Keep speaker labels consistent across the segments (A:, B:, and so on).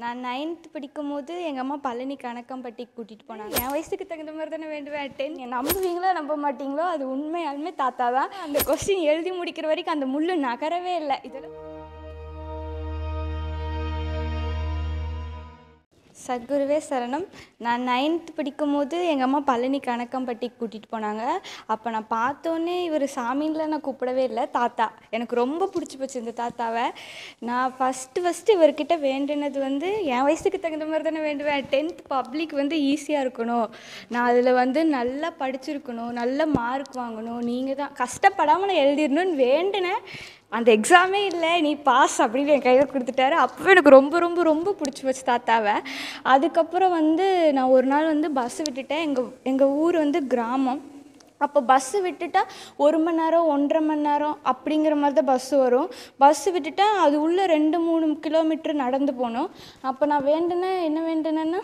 A: நான் நைன்த் போது எங்கள் அம்மா பழனி கணக்கம்பட்டி கூட்டிகிட்டு போனாங்க என் வயசுக்கு தகுந்த மாதிரி தானே வேண்டுவேன் டென் நம்புவீங்களோ நம்ப மாட்டீங்களோ அது உண்மையாலுமே தாத்தா தான் அந்த கொஸ்டின் எழுதி முடிக்கிற வரைக்கும் அந்த முள் நகரவே இல்லை இதெல்லாம் சத்குருவே சரணம் நான் நைன்த் போது எங்கள் அம்மா பழனி கணக்கம்பட்டி கூட்டிகிட்டு போனாங்க அப்போ நான் பார்த்தோன்னே இவர் சாமியில் நான் கூப்பிடவே இல்லை தாத்தா எனக்கு ரொம்ப பிடிச்சி போச்சு இந்த தாத்தாவை நான் ஃபஸ்ட்டு ஃபஸ்ட்டு இவர்கிட்ட வேண்டினது வந்து என் வயசுக்கு தகுந்த மாதிரி தானே வேண்டுவேன் டென்த் பப்ளிக் வந்து ஈஸியாக இருக்கணும் நான் அதில் வந்து நல்லா படிச்சிருக்கணும் நல்ல மார்க் வாங்கணும் நீங்கள் தான் கஷ்டப்படாமல் நான் எழுதிடணும்னு வேண்டினேன் அந்த எக்ஸாமே இல்லை நீ பாஸ் அப்படின்னு என் கையில் கொடுத்துட்டாரு அப்போ எனக்கு ரொம்ப ரொம்ப ரொம்ப பிடிச்சி போச்சு தாத்தாவை அதுக்கப்புறம் வந்து நான் ஒரு நாள் வந்து பஸ் விட்டுட்டேன் எங்கள் எங்கள் ஊர் வந்து கிராமம் அப்போ பஸ்ஸு விட்டுட்டால் ஒரு மணி நேரம் ஒன்றரை மணி நேரம் அப்படிங்கிற மாதிரி தான் பஸ்ஸு வரும் பஸ்ஸு விட்டுட்டால் அது உள்ளே ரெண்டு மூணு கிலோமீட்ரு நடந்து போகணும் அப்போ நான் வேண்டுனேன் என்ன வேண்டுனேன்னா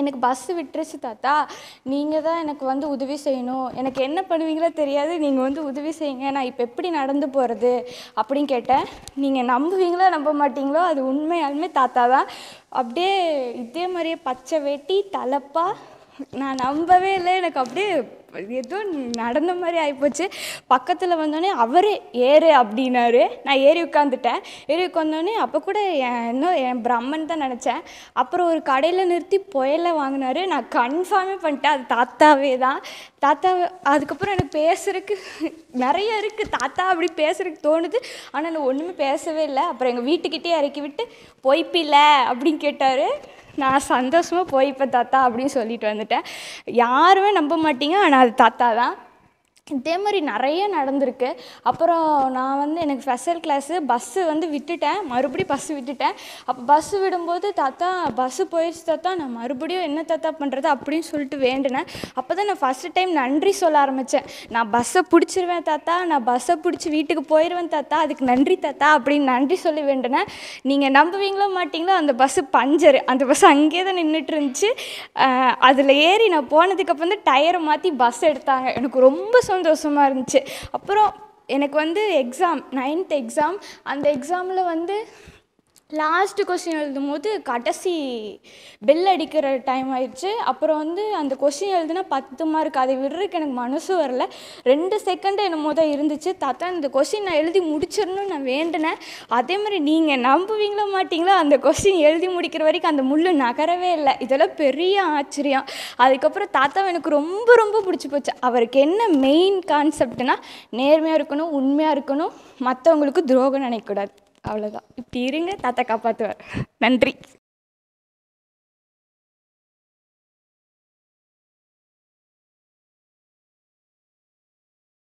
A: எனக்கு பஸ்ஸு விட்டுருச்சு தாத்தா நீங்கள் தான் எனக்கு வந்து உதவி செய்யணும் எனக்கு என்ன பண்ணுவீங்களோ தெரியாது நீங்கள் வந்து உதவி செய்யுங்க நான் இப்போ எப்படி நடந்து போகிறது அப்படின்னு கேட்டேன் நீங்கள் நம்புவீங்களோ நம்ப மாட்டீங்களோ அது உண்மையாலுமே தாத்தா தான் அப்படியே இதே மாதிரியே பச்சை வேட்டி தலைப்பா நான் நம்பவே இல்லை எனக்கு அப்படியே ஏதோ நடந்த மாதிரி ஆகிப்போச்சு பக்கத்தில் வந்தோடனே அவரே ஏறு அப்படின்னாரு நான் ஏறி உட்காந்துட்டேன் ஏறி உட்காந்தோடனே அப்போ கூட இன்னும் என் பிரம்மன் தான் நினச்சேன் அப்புறம் ஒரு கடையில் நிறுத்தி புயலை வாங்கினாரு நான் கன்ஃபார்மே பண்ணிட்டேன் அது தாத்தாவே தான் தாத்தா அதுக்கப்புறம் எனக்கு பேசுறதுக்கு நிறைய இருக்குது தாத்தா அப்படி பேசுறதுக்கு தோணுது ஆனால் நான் ஒன்றுமே பேசவே இல்லை அப்புறம் எங்கள் வீட்டுக்கிட்டே இறக்கி விட்டு பொய்ப்பில்லை அப்படின்னு கேட்டார் நான் சந்தோஷமாக போய் இப்போ தாத்தா அப்படின்னு சொல்லிட்டு வந்துட்டேன் யாருமே நம்ப மாட்டீங்க ஆனால் அது தாத்தா தான் இதே மாதிரி நிறைய நடந்திருக்கு அப்புறம் நான் வந்து எனக்கு ஸ்பெஷல் கிளாஸு பஸ்ஸு வந்து விட்டுட்டேன் மறுபடியும் பஸ் விட்டுட்டேன் அப்போ பஸ் விடும்போது தாத்தா பஸ்ஸு போயிடுச்சு தாத்தா நான் மறுபடியும் என்ன தாத்தா பண்ணுறது அப்படின்னு சொல்லிட்டு வேண்டினேன் அப்போ தான் நான் ஃபஸ்ட்டு டைம் நன்றி சொல்ல ஆரம்பித்தேன் நான் பஸ்ஸை பிடிச்சிருவேன் தாத்தா நான் பஸ்ஸை பிடிச்சி வீட்டுக்கு போயிடுவேன் தாத்தா அதுக்கு நன்றி தாத்தா அப்படின்னு நன்றி சொல்லி வேண்டினேன் நீங்கள் நம்புவீங்களோ மாட்டிங்களோ அந்த பஸ்ஸு பஞ்சர் அந்த பஸ் அங்கேயே தான் நின்றுட்டு இருந்துச்சு அதில் ஏறி நான் போனதுக்கப்புறம் வந்து டயரை மாற்றி பஸ் எடுத்தாங்க எனக்கு ரொம்ப சொந்த சந்தோஷமாக இருந்துச்சு அப்புறம் எனக்கு வந்து எக்ஸாம் நைன்த் எக்ஸாம் அந்த எக்ஸாமில் வந்து லாஸ்ட்டு கொஷின் எழுதும் போது கடைசி பெல் அடிக்கிற டைம் ஆயிடுச்சு அப்புறம் வந்து அந்த கொஷின் எழுதுனா பத்து மார்க் அதை விடுறதுக்கு எனக்கு மனசு வரல ரெண்டு செகண்டு என்னமோ தான் இருந்துச்சு தாத்தா இந்த கொஷின் நான் எழுதி முடிச்சிடணும்னு நான் வேண்டினேன் அதே மாதிரி நீங்கள் நம்புவீங்களா மாட்டிங்களா அந்த கொஷின் எழுதி முடிக்கிற வரைக்கும் அந்த முள் நகரவே இல்லை இதெல்லாம் பெரிய ஆச்சரியம் அதுக்கப்புறம் தாத்தா எனக்கு ரொம்ப ரொம்ப பிடிச்சி போச்சு அவருக்கு என்ன மெயின் கான்செப்ட்னா நேர்மையாக இருக்கணும் உண்மையாக இருக்கணும் மற்றவங்களுக்கு துரோகம் நினைக்கக்கூடாது அவ்வளோதான் இப்படி இருங்க தாத்தா காப்பாற்றுவார் நன்றி